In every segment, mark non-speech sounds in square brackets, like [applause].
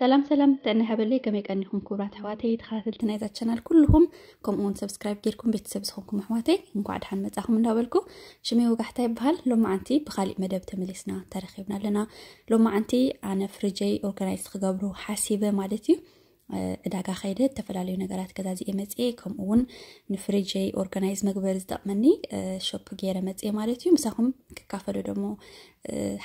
ሰላም ሰላም ተነሃበለ ከመይ ቀኒኹም ክቡራት ኣሕዋተይ ተኸታተልቲ ናይዛ ቻናል ኩልኹም ከምኡውን ሰብስክራይብ ጌርኩም ቤተሰብ ዝኾንኩም ኣሕዋተይ እንኳዕ ድሓን መፃኹም እናበልኩ ሽሜ ወጋሕታ ይበሃል ሎመዓንቲ ብካሊእ መደብ ተመሊስና ተረኺብና ኣለና ሎመዓንቲ ኣነ ፍርጀይ ኦርጋናይዝ ክገብሩ ሓሲበ ማለት እዩ ዕዳጋ ከይደ ዝተፈላለዩ ነገራት ገዛ ገዛዚአ መፅአ ከምኡውን ንፍሪጀይ ኦርጋናይዝ መግበሪ ዝጠቕመኒ ሾፕ ገይረ መፅአ ማለት እዩ ምሳኹም ክካፈሉ ደሞ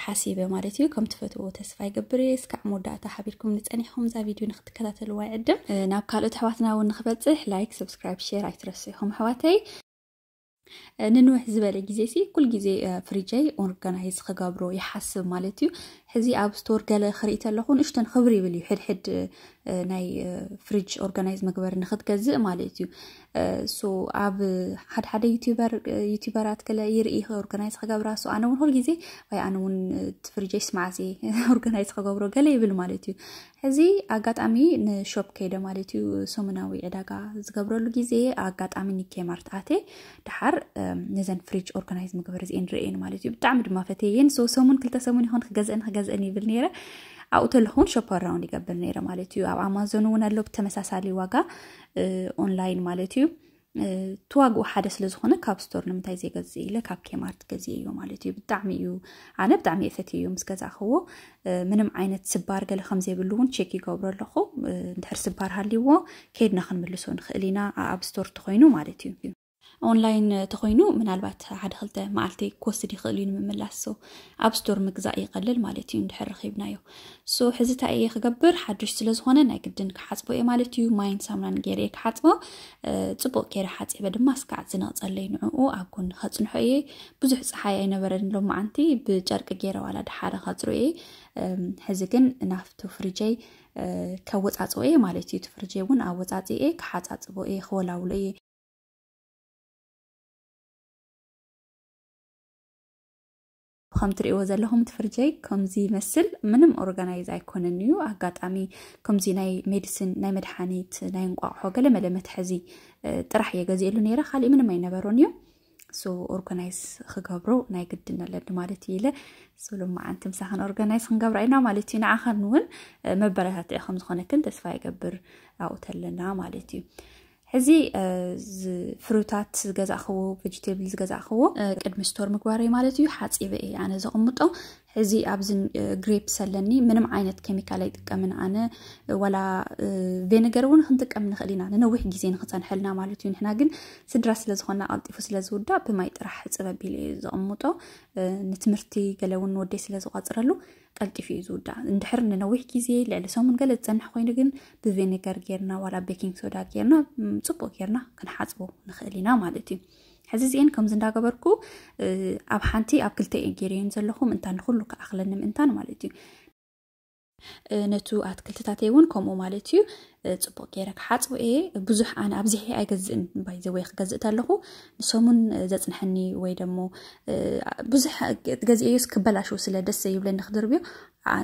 ሓሲበ ማለት እዩ ከም ትፈትዎ ተስፋ ይገብር እስካዕ መወዳእታ ሓቢርኩም ንፀኒሕኩም እዛ ቪድዮ ንክትከታተልዋ ይዕድም ናብ ካልኦት ኣሕዋትና እውን ንክበፅሕ ላይክ ሰብስክራይብ ሸር ኣይትረስኹም ኣሕዋተይ ንንውሕ ዝበለ ግዜ ሲ ኩል ግዜ ፍሪጀይ ኦርጋናይዝ ክገብሮ ይሓስብ ማለት እዩ ሕዚ ኣብ ስቶር ገለ ክርኢ ተለኹ ንእሽቶን ክብሪ ይብል እዩ ሕድሕድ ናይ ፍሪጅ ኦርጋናይዝ መግበር ንክትገዝእ ማለት እዩ ሶ ኣብ ሓደሓደ ዩቲበራት ከለ ይርኢ ኦርጋናይዝ ክገብራ ሶ ኣነ እውን ኩሉ ግዜ ወይ ኣነ እውን እቲ ፍሪጀይ ስማዓዜ [laughs] ኦርጋናይዝ ክገብሮ ገለ ይብል ማለት እዩ ሕዚ ኣጋጣሚ ንሾፕ ከይደ ማለት እዩ ሰሙናዊ ዕዳጋ ዝገብረሉ ግዜ ኣጋጣሚ ንኬማርት ኣቴ ድሓር ነዘን ፍሪጅ ኦርጋናይዝ ምግበር እዚአን ንሪአየን ማለት እዩ ብጣዕሚ ድማ ፈተየን ሶ ሰሙን ክልተ ሰሙን ይኹን ክገዝአን ክገዝአን ይብል ነይረ ኣኡተልኹን ሾፕ ኣራውንድ ይገብር ነይረ ማለት እዩ ኣብ ኣማዞን እውን ኣሎ ብተመሳሳሊ ዋጋ ኦንላይን ማለት እዩ ትዋግኡ ሓደ ስለ ዝኾነ ካብ ስቶር ንምንታይ ዘይገዝእ ኢለ ካብ ኬማርት ገዚእ እዩ ማለት እዩ ብጣዕሚ እዩ ኣነ ብጣዕሚ የፈት እዩ ምስ ገዛእኽዎ ምንም ዓይነት ስባር ገለ ከምዘይብሉ እውን ቸክ ይገብሮ ኣለኹ እንድሕር ስባር ሃልይዎ ከይድና ክንምልሶ ንኽእል ኢና ኣብ ስቶር እተኮይኑ ማለት እዩ ኦንላይን ተኮይኑ ምናልባት ሓደ ክልተ መዓልቲ ክወስድ ይኽእል እዩ ንምምላስ ሶ ኣብ ስቶር ምግዛእ ይቀልል ማለት እዩ ንድሕር ረኪብናዮ ሶ ሕዚ እንታይ እየ ክገብር ሓዱሽ ስለዝኮነ ናይ ግድን ክሓፅቦ እየ ማለት እዩ ማይን ሳሙናን ገይረ የ ክሓፅቦ ፅቡቅ ገይረ ሓፂበ ድማ ስካዕ ዝነቕፀለይ ንዕኡ ኣብ ጎኒ ከፅንሖ እየ ብዙሕ ፀሓይ ኣይነበረን ሎም ማዓንቲ ብጨርቂ ገይረ ዋላ ድሓደ ከፅሩ እየ ሕዚ ግን ናፍቲ ፍሪጀይ ከወፃፅኦ እየ ማለት እዩ እቲ ፍሪጀይ እውን ኣብ ወፃፂ እየ ክሓፃፅቦ እየ ክወላውሎ እየ ከም ትሪእዎ ዘለኹም ትፍርጀይ ከምዚ ይመስል ምንም ኦርጋናይዝ ኣይኮነን እዩ ኣጋጣሚ ከምዚ ናይ ሜዲስን ናይ መድሓኒት ናይ እንቋቑሖ መለ መትሐዚ ጥራሕ እየ ገዚእሉ ነይረ ካሊእ ምንም ኣይነበሮን እዩ ሶ ኦርጋናይዝ ክገብሩ ናይ ግድን ኣለኒ ማለት እዩ ኢለ ስሉመዓንቲ ምሳኽን ኦርጋናይዝ ክንገብራ ኢና ማለት እዩ ንዓኸን እውን መበረታትዒ ከም ዝኾነክን ተስፋ ይገብር ኣብኡተለና ማለት እዩ ሕዚ ፍሩታት ዝገዛእኽዎ ቨጅቴብል ዝገዛእኽዎ ቅድሚ ስቶር ምግባር እዩ ማለት እዩ ሓፂበ እየ ኣነ ዘቕምጦ ሕዚ ኣብዚ ግሬፕ ዘለኒ ምንም ዓይነት ኬሚካል ኣይጥቀምን ኣነ ዋላ ቬነገር እውን ክንጥቀም ንኽእል ኢና ንነዊሕ ግዜ ንክፀንሐልና ማለት እዩ ንሕና ግን ስድራ ስለዝኮና ቀልጢፉ ስለዝውዳእ ብማይ ጥራሕ ፅበቢሉ እዩ ዘቕምጦ ንትምህርቲ ገለ እውን ወደይ ስለዝቋፅረሉ ቀልጢፉ እዩ ዝውዳእ እንድሕር ንነዊሕ ግዜ ልዕሊ ሰሙን ገለ ዝፀንሕ ኮይኑ ግን ብቬኔገር ጌርና ዋላ ቤኪንግ ሶዳ ጌርና ፅቡቅ ጌርና ክንሓፅቦ ንኽእል ኢና ማለት እዩ ሕዚ እዚአን ከምዚ እንዳገበርኩ ኣብ ሓንቲ ኣብ ክልተ እየ ገይርዮን ዘለኹም እንታን ንኩሉ ክኣክለኒ ምእንታን ማለት እዩ ነቱ ኣትክልትታት እውን ከምኡ ማለት እዩ ፅቡቅ ገይረ ክሓፅቦ እየ ብዙሕ ኣነ ኣብዚሒ ኣይገዝእን ባይዘ ወይ ክገዝእት ኣለኹ ንሶምን ዘፅንሐኒ ወይ ደሞ ብዙሕ ገዚአዮስ ክበላሽው ስለ ደስ ዘይብለኒ ክድርብዮ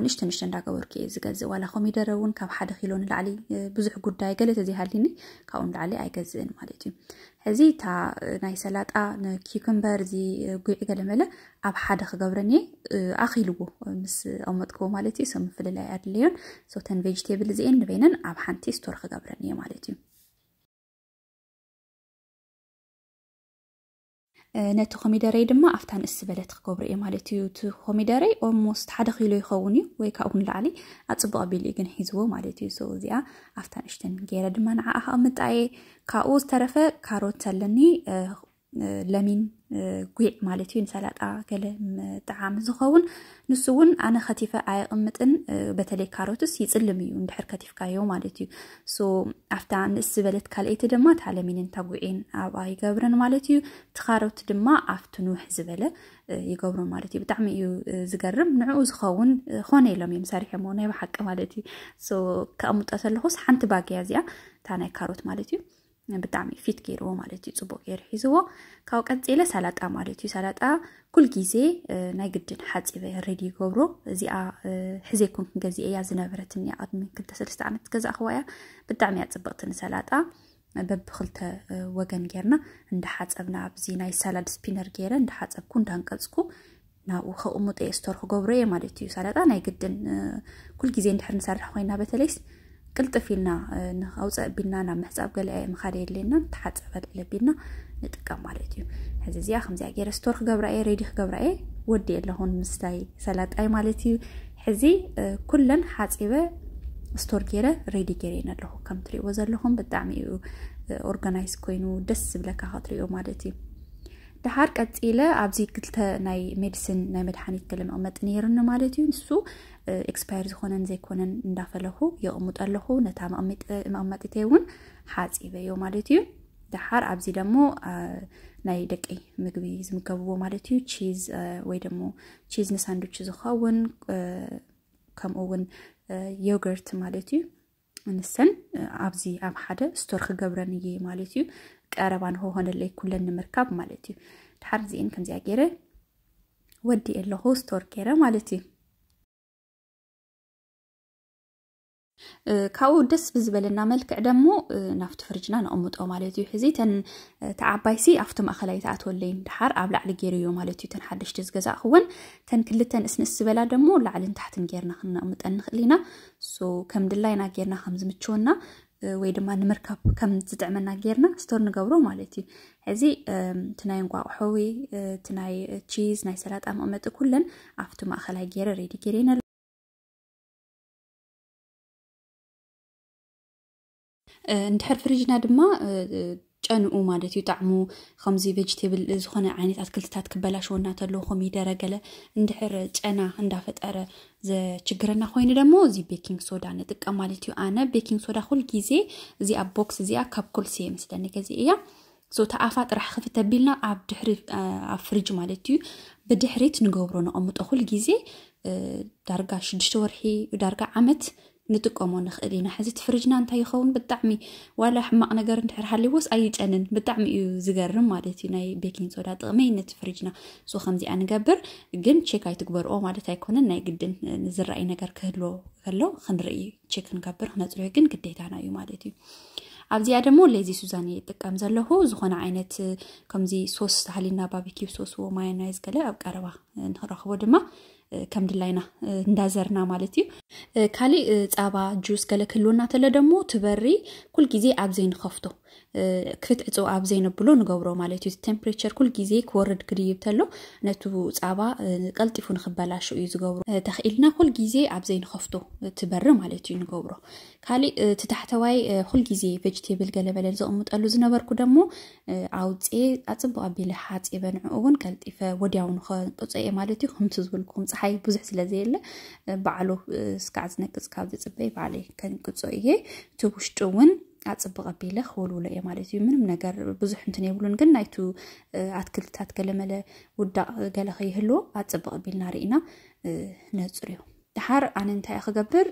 ንሽተንሽተን እንዳገበርኩ እየ ዝገዝእ ዋላ ኮሚደረ እውን ካብ ሓደ ኪሎ ንላዕሊ ብዙሕ ጉዳይ ገለ ተዘይሃልኒ ካብኡ ንላዕሊ ኣይገዝእን ማለት እዩ ሕዚ እታ ናይ ሰላጣ ንኪኩምበር እዚ ጉዕ መለ ኣብ ሓደ ክገብረኒ እየ ኣኺልዎ ምስ ኣመጥክዎ ማለት እዩ ሰብ ምፍልላይ ኣድለዮን ሶተን ቬጅቴብል እዚአን ንበይነን ኣብ ሓንቲ ስቶር ክገብረኒ እየ ማለት እዩ ነቲ ኮሚደረይ ድማ ኣፍታ ንእስ ዝበለት ክገብሩ እየ ማለት እዩ እቲ ኮሚደረይ ኦልሞስት ሓደ ኪሎ ይኸውን እዩ ወይ ካብ እውን ላዕሊ ኣፅቡቅ ኣቢሉ እዩ ግን ሒዝዎ ማለት እዩ ሰው እዚኣ ኣፍታ ንእሽትን ገይረ ድማ ንዓኣ ከቕምጣ ካብኡ ዝተረፈ ካሮት ኣለኒ ለሚን ጉዕ ማለት እዩ ንሰላጣ ገለ ጣዓሚ ዝኸውን ንሱ እውን ኣነ ከቲፈ ኣይቕምጥን በተለይ ካሮትስ ይፅልም እዩ እንድሕር ከቲፍካዮ ማለት እዩ ሶ ኣፍታ ንእስ ዝበለት ካልአይቲ ድማ እታ ለሚንን እታ ጉዕን ኣብኣ ይገብረን ማለት እዩ እቲ ካሮት ድማ ኣብቲ ንውሕ ዝበለ ይገብሮን ማለት እዩ ብጣዕሚ እዩ ዝገርም ንዕኡ ዝኸውን ኮነ ኢሎም እዮም ሰሪሖሞ ናይ ብሓቂ ማለት እዩ ከኣምጦ ኣለኹስ ሓንቲ ባግያ እዚኣ እታ ናይ ካሮት ማለት እዩ ብጣዕሚ ፊት ገይርዎ ማለት እዩ ፅቡቅ ገይሩ ሒዝዎ ካብኡ ቀፂለ ሰላጣ ማለት እዩ ሰላጣ ኩል ግዜ ናይ ግድን ሓፂበ ሬድ ይገብሮ እዚኣ ሕዘይኩም ክንገዚአ እያ ዝነበረት እኒኣ ቅድሚ ክልተ ሰለስተ ዓመት ገዛእኽዋ እያ ብጣዕሚ እያ ፅብቕትን ሰላጣ በብክልተ ወገን ጌርና እንዳሓፀብና ኣብዚ ናይ ሳላድ ስፒነር ገይረ እንዳሓፀብኩ እንዳንቀፅኩ ናብኡ ከቕሙጠ ስቶር ክገብሮ እየ ማለት እዩ ሰላጣ ናይ ግድን ኩል ግዜ እንድሕር ንሰርሕ ኮይና በተለይስ ቅልጥፍ ኢልና ንኸውፅእ ኣቢልና ናብ ምሕፃብ ገለ ምካደ የድልየናን ተሓፀበ ለቢልና ንጥቀም ማለት እዩ ሕዚ እዚኣ ከምዚኣ ገይረ ስቶር ክገብራ እየ ሬድዮ ክገብራ እየ ወዲ ኣለኹን ምስታይ ሰላጣይ ማለት እዩ ሕዚ ኩለን ሓፂበ ስቶር ገይረ ሬዲ ገይረን ኣለኹ ከም ትሪእዎ ዘለኹም ብጣዕሚ እዩ ኦርጋናይዝ ኮይኑ ደስ ዝብለካ ክትሪዮ ማለት እዩ ድሓር ቀፂለ ኣብዚ ክልተ ናይ ሜዲሲን ናይ መድሓኒት ገለ መቕመጥ ነይርኒ ማለት እዩ ንሱ ኤክስፓር ዝኮነን ዘይኮነን እንዳፈለኹ የቕምጥ ኣለኹ ነታ መቐመጢተይ እውን ሓፂበዮ ማለት እዩ ድሓር ኣብዚ ደሞ ናይ ደቂ ምግቢ ዝምገብዎ ማለት እዩ ቺዝ ወይ ደሞ ቺዝ ንሳንዱች ዝኸውን ከምኡ እውን ዮገርት ማለት እዩ ንሰን ኣብዚ ኣብ ሓደ ስቶር ክገብረን እየ ማለት እዩ ቀረባ ንሆ ሆነለይ ምርካብ ማለት እዩ ድሓር ዚአን ከምዚኣ ገይረ ወዲ ኣለኹ ስቶር ገይረ ማለት እዩ ካብኡ ደስ ብዝበለና መልክዕ ደሞ ናብቲ ፍርጅና ነቐምጦ ማለት እዩ ሕዚ ተን ተዓባይሲ ኣብቲ ማእኸላይ ተኣትወለይ ድሓር ኣብ ላዕሊ ገይሩ እዩ ማለት እዩ ተን ሓደሽቲ ዝገዛእኽውን ተን ክልተን እስንስ ዝበላ ደሞ ላዕልን ታሕትን ጌርና ክነቕምጠን ንኽእል ኢና ከም ድላይና ጌርና ከም ዝምችወና ወይ ድማ ንምርካብ ከም ዝጥዕመና ጌርና ስቶር ንገብሮ ማለት እዩ ሕዚ እቲ ናይ እንቋቑሖዊ እቲ ናይ ቺዝ ናይ ሰላጣ መቕመጢ ኩለን ኣብቲ ማእኸላይ ገይረ ሬዲ ገይረን እንድሕር ፍሪጅና ድማ ጨንኡ ማለት እዩ ጣዕሙ ከምዚ ቨጅቴብል ዝኾነ ዓይነት ኣትክልትታት ክበላሸወና ተለዉ ኮሚደረ ገለ እንድሕር ጨና እንዳፈጠረ ዘችግረና ኮይኑ ደሞ እዚ ቤኪንግ ሶዳ ንጥቀም ማለት እዩ ኣነ ቤኪንግ ሶዳ ኩል ግዜ እዚ ኣብ ቦክስ እዚኣ ካብ ኩልሲ መስለኒ ገዚ እያ ሶ ተኣፋ ጥራሕ ክፍተ ኣቢልና ኣብ ድሕሪ ኣብ ፍርጅ ማለት እዩ ብድሕሪት ንገብሮ ነቐምጦ ኩል ግዜ ዳርጋ ሽዱሽተ ወርሒ ዳርጋ ዓመት ንጥቀሞ ንኽእል ኢና ሕዚ እቲ ፍርጅና እንታይ ይኸውን ብጣዕሚ ዋላ ሕማቕ ነገር ንድሕር ሃሊዎስ ኣይጨንን ብጣዕሚ እዩ ዝገርም ማለት እዩ ናይ ቤኪን ሶዳ ጥቕመይ ነቲ ፍርጅና እሱ ከምዚኣ ንገብር ግን ቼክ ኣይትግበርኦ ማለት ኣይኮነን ናይ ግድን ንዝረኣይ ነገር ክህልዎ ከሎ ክንርኢ ቼክ ክንገብር ክነፅርዮ ግን ግዴታና እዩ ማለት እዩ ኣብዚኣ ደሞ ለዚ ሱዛን ይጥቀም ዘለኹ ዝኾነ ዓይነት ከምዚ ሶስ ተሃሊና ባቢኪብ ሶስ ማዮናይዝ ገለ ኣብ ቀረባ ንክረኽቦ ድማ ከምድላይና እንዳዘርና ማለት እዩ ካሊእ ፀባ ጁስ ገለ ክህልወና ተለ ደሞ ትበሪ ኩልግዜ ኣብዘይንኸፍቶ ክፍት ኣብ ዘይነብሎ ንገብሮ ማለት እዩ ቴምፕሬቸር ኩል ግዜ ክወርድ ክድይብ ተሎ ነቲ ፃባ ቀልጢፉ ንክበላሽ እዩ ዝገብሮ ተኽኢልና ኩል ግዜ ኣብ ዘይንከፍቶ ትበሪ ማለት እዩ ንገብሮ ካሊእ እቲ ታሕተዋይ ኩል ግዜ ቨጅቴብል ገለበለ ዘቕምጠሉ ዝነበርኩ ደሞ ኣውፅ ኣፅቡቅ ኣቢለ ሓፂበ ንዕኡ እውን ቀልጢፈ ወዲያው ንከቅፀየ ማለት እዩ ከምቲ ዝብልኩም ፀሓይ ብዙሕ ስለዘየለ ባዕሉ ስካዕ ዝነቅፅ ካብ ዝፅበይ ባዕለይ ከንቅፆ እየ እቲ ውሽጡ እውን ኣፅብቕ ኣቢለ ክበልውሎ እየ ማለት እዩ ምንም ነገር ብዙሕ እንትን የብሉን ግን ናይቱ ኣትክልትታት ገለመለ ውዳቅ ገለ ከይህልዎ ኣፅብቕ ኣቢልና ርኢና ነፅር እዩ ድሓር ኣነ እንታይ እየ ክገብር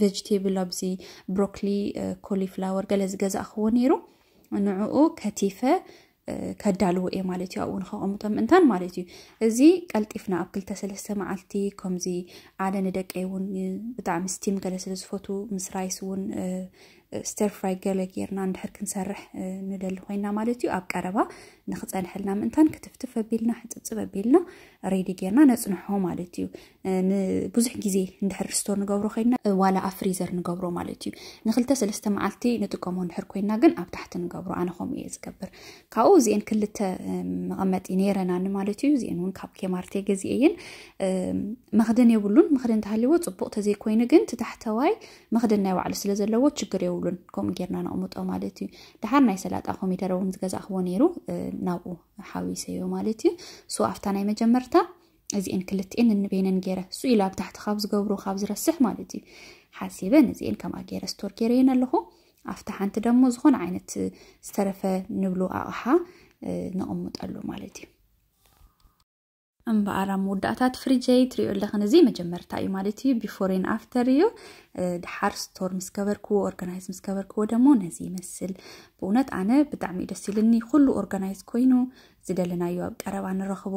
ቨጅቴብል ኣብዚ ብሮኮሊ ኮሊፍላወር ገለ ዝገዛእ ክዎ ነይሩ ንዕኡ ከቲፈ ከዳልዎ እየ ማለት እዩ ኣብኡ ንኸቐምጦም ምእንታን ማለት እዩ እዚ ቀልጢፍና ኣብ ክልተ ሰለስተ መዓልቲ ከምዚ ዓለ ንደቀ እውን ብጣዕሚ ስቲም ገለ ስለ ዝፈቱ ምስ ራይስ እውን ስተር ፍራይ ገለ ጌርና እንድሕር ክንሰርሕ ንደሊ ኮይና ማለት እዩ ኣብ ቀረባ ንክፀንሐልና ምእንታን ክትፍትፍ ኣቢልና ሕፅብፅብ ኣቢልና ሬዲ ጌርና ነፅንሖ ማለት እዩ ንብዙሕ ግዜ እንድሕር ስቶር ንገብሮ ኮይና ዋላ ኣብ ፍሪዘር ንገብሮ ማለት እዩ ንክልተ ሰለስተ መዓልቲ ንጥቀሞ እንድሕር ኮይና ግን ኣብ ታሕቲ ንገብሮ ኣነ ከምኡ እየ ዝገብር ካብኡ እዚአን ክልተ መቐመጢ ነይረናኒ ማለት እዩ እዚአን እውን ካብ ኬማርቴ ገዚአ እየን መክደን የብሉን መክደን ተሃልይዎ ፅቡቅ ተዘይኮይኑ ግን ትታሕተዋይ መክደን ናይ ባዕሉ ስለ ዘለዎ ችግር የብሉ ይብሉን ከምኡ ጌርና ነቕምጦ ማለት እዩ ድሓር ናይ ሰላጣ ኮሚደረ እውን ዝገዛእክዎ ነይሩ ናብኡ ሓዊሰዮ ማለት እዩ ሱ ኣብታ ናይ መጀመርታ እዚአን ክልትኤን እንበይነን ገይረ እሱ ኢሉ ኣብ ታሕቲ ካብ ዝገብሩ ካብ ዝረስሕ ማለት እዩ ሓሲበ ነዚአን ከምኣ ገይረ ስቶር ገይረየን ኣለኹ ኣብቲ ሓንቲ ደሞ ዝኾነ ዓይነት ዝተረፈ ንብሉ ኣቕሓ ነቕምጠሉ ማለት እዩ እምበኣራ መወዳእታት ፍርጀይ ትሪኦ ኣለኽን እዚ መጀመርታ እዩ ማለት እዩ ቢፎሬን ኣፍተር እዩ ድሓር ስቶር ምስ ከበርክዎ ኦርጋናይዝ ምስ ከበርክዎ ደሞ ነዚ ይመስል ብእውነት ኣነ ብጣዕሚ እዩ ደስ ኢልኒ ኩሉ ኦርጋናይዝ ኮይኑ ዝደለናዩ ኣብ ቀረባ ንረኽቦ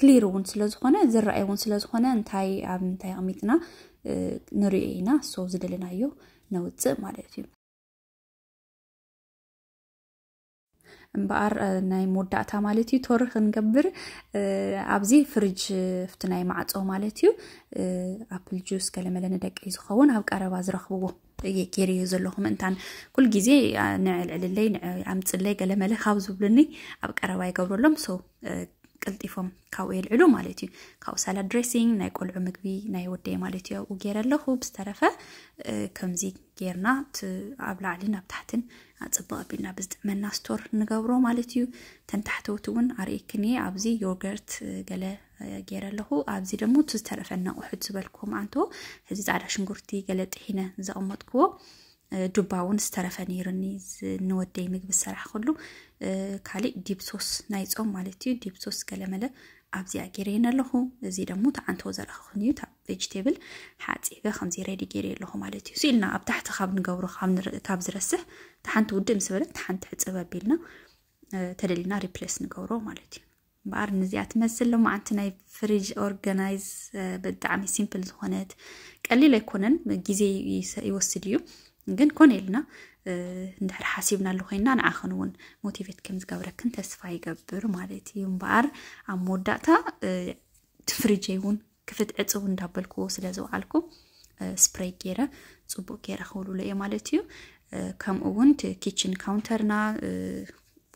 ክሊር እውን ስለዝኾነ ዝረኣይ እውን ስለዝኾነ እንታይ ኣብ ምንታይ ኣቕሚጥና ንሪኦ ኢና ሶ ዝደለናዮ ነውፅእ ማለት እዩ እምበኣር ናይ መወዳእታ ማለት እዩ ቶር ክንገብር ኣብዚ ፍርጅ ፍቲ ናይ ማዕፆ ማለት እዩ ኣፕል ጁስ ገለመለ ንደቂ እዩ ዝኸውን ኣብ ቀረባ ዝረኽብዎ እየ ገይርዮ ዘለኹ ምእንታን ኩል ግዜ ንዕልዕልለይ ኣምፅለይ ገለመለ ካብ ዝብሉኒ ኣብ ቀረባ ይገብረሎም ሰው ቅልጢፎም ካብኡ የልዕሉ ማለት እዩ ካብኡ ሳላድ ድሬሲንግ ናይ ቆልዑ ምግቢ ናይ ወደይ ማለት እዩ ኣብኡ ገይረ ኣለኹ ብዝተረፈ ከምዚ ጌርና ኣብ ላዕልን ኣብ ታሕትን ፅቡቅ ኣቢልና ብዝጥዕመና ስቶር ንገብሮ ማለት እዩ ተንታሕተውቲ እውን ኣርእክንየ ኣብዚ ዮገርት ገለ ገይረ ኣለኹ ኣብዚ ደሞ ቲ ዝተረፈና ኣቑሑት ዝበልክዎ መዓንቶ ሕዚ ፃዕዳ ሽንጉርቲ ገለ ጥሒነ ዘቐመጥክዎ ዱባ እውን ዝተረፈነይሩኒ ንወደይ ምግቢ ዝሰራሕ ከሉ ካሊእ ዲብሶስ ናይ ፆም ማለት እዩ ዲብሶስ ገለመለ ኣብዚኣ ገይረየን ኣለኹ እዚ ደሞ ተዓንተዎ ዘረኸኹን እዩ ቬጅቴብል ሓፂበ ከምዚ ረዲ ገይረ ኣለኹ ማለት እዩ ኢልና ኣብ ታሕቲ ካብ ንገብሩ ካብ ዝረስሕ ተሓንቲ ውድእ ምስ በለ ተሓንቲ ሕፅበ ኣቢልና ተደሊና ሪፕሌስ ንገብሮ ማለት እዩ እምበኣር ንዚኣ ትመስል ሎ ማዓንቲ ናይ ፍሪጅ ኦርጋናይዝ ብጣዕሚ ሲምፕል ዝኾነት ቀሊል ኣይኮነን ግዜ ይወስድ እዩ ግን ኮነ ኢልና እንድሕር ሓሲብና ኣሎ ኮይንና ንዓኽን እውን ሞቲቬት ከም ዝገብረክን ተስፋ ይገብር ማለት እዩ እምበኣር ኣብ መወዳእታ ትፍሪጀይ እውን ክፍት ዕፅው እንዳበልክዎ ስለ ዝውዓልኩ ስፕሬይ ገይረ ፅቡቅ ገይረ ክብልሎ እየ ማለት እዩ ከምኡ እውን እቲ ኪችን ካውንተርና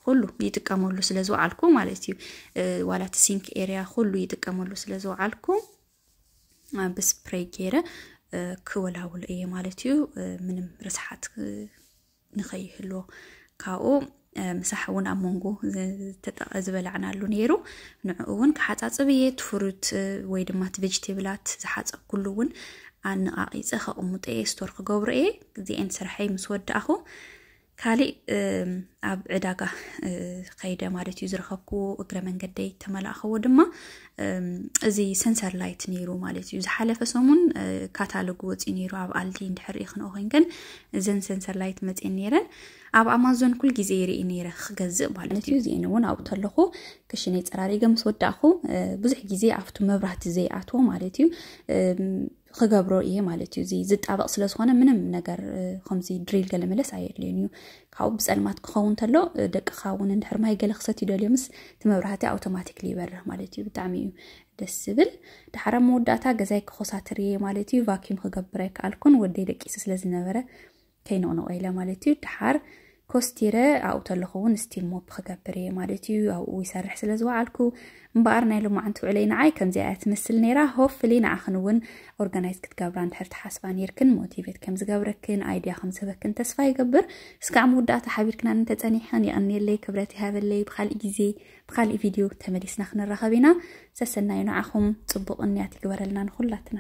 ኩሉ ይጥቀመሉ ስለ ዝውዓልኩ ማለት እዩ ዋላ ቲ ሲንክ ኤርያ ኩሉ ይጥቀመሉ ስለ ዝውዓልኩ ብስፕሬይ ገይረ ክወላውል እየ ማለት እዩ ምንም ርስሓት ንኸይህልዎ ካብኡ ምሳሕ እውን ኣብ መንጎ ዝበላዕናሉ ነይሩ ንዕኡ እውን ክሓፃፅብ እየ ትፍሩት ወይ ድማ እቲ ቨጅቴብላት ዝሓፀብ ኩሉ እውን ኣነቃቂፀ ከቕምጦ እየ ስቶር ክገብሮ እየ ግዜአን ስራሐይ ምስ ወዳእኹ ካሊእ ኣብ ዕዳጋ ከይደ ማለት እዩ ዝረከብክዎ እግረ መንገደይ ተመላእኸዎ ድማ እዚ ሰንሰር ላይት ነይሩ ማለት እዩ ዝሓለፈ ሰሙን ካታሎግ ወፂኡ ነይሩ ኣብ ኣልዲ እንድሕር ክንኦ ኮይንከን እዘን ሰንሰር ላይት መፅአን ነይረን ኣብ ኣማዞን ኩል ግዜ ይርኢ ነይረ ክገዝእ ማለት እዩ እዚአን እውን ኣብኡ ተለኹ ክሽነይ ፀራሪገ ምስ ወዳእኹ ብዙሕ ግዜ ኣብቲ መብራህቲ ዘይኣትዎ ማለት እዩ ክገብሮ እየ ማለት እዩ እዚ ዝጣበቕ ስለዝኾነ ምንም ነገር ከምዚ ድሪል ገለ መለስ ኣየድልዮን እዩ ካብኡ ብፀልማት ክኸውን እንተሎ ደቅኻ እውን እንድሕር ማይ ገለ ክሰት ይደልዮ ምስ እቲ መብራህቲ ኣውቶማቲክሊ ይበርህ ማለት እዩ ብጣዕሚ እዩ ደስ ዝብል ዳሕራ መወዳእታ ገዛይ ክኮሳትር እየ ማለት እዩ ቫኪም ክገብር ኣይከኣልኩን ወደይ ደቂሲ ስለዝነበረ ከይነቕነቆ ኢለ ማለት እዩ ድሓር ኮስቲረ ኣብኡ ተለኸውን እስቲ እሞ ብክገብር እየ ማለት እዩ ኣብኡ ይሰርሕ ስለ ዝወዓልኩ እምበኣር ናይ ልሙዓንቲ ውዕለይ ንዓይ ከምዚኣ ትምስል ነይራ ሆፍሊ ንዓኽን እውን ኦርጋናይዝ ክትገብራ እንድሕር ተሓስባ ነርክን ሞቲቬት ከም ዝገብረክን ኣይድያ ከም ዝህበክን ተስፋ ይገብር እስካዕ መወዳእታ ሓቢርክና ንተፀኒሐን ይቐኒየለይ ክብረት ይሃበለይ ብካሊእ ግዜ ብካሊእ ቪድዮ ተመሊስና ክንራኸብ ኢና ሰሰናዩ ንዓኹም ፅቡቕ እንያት ይግበረልና ንኩላትና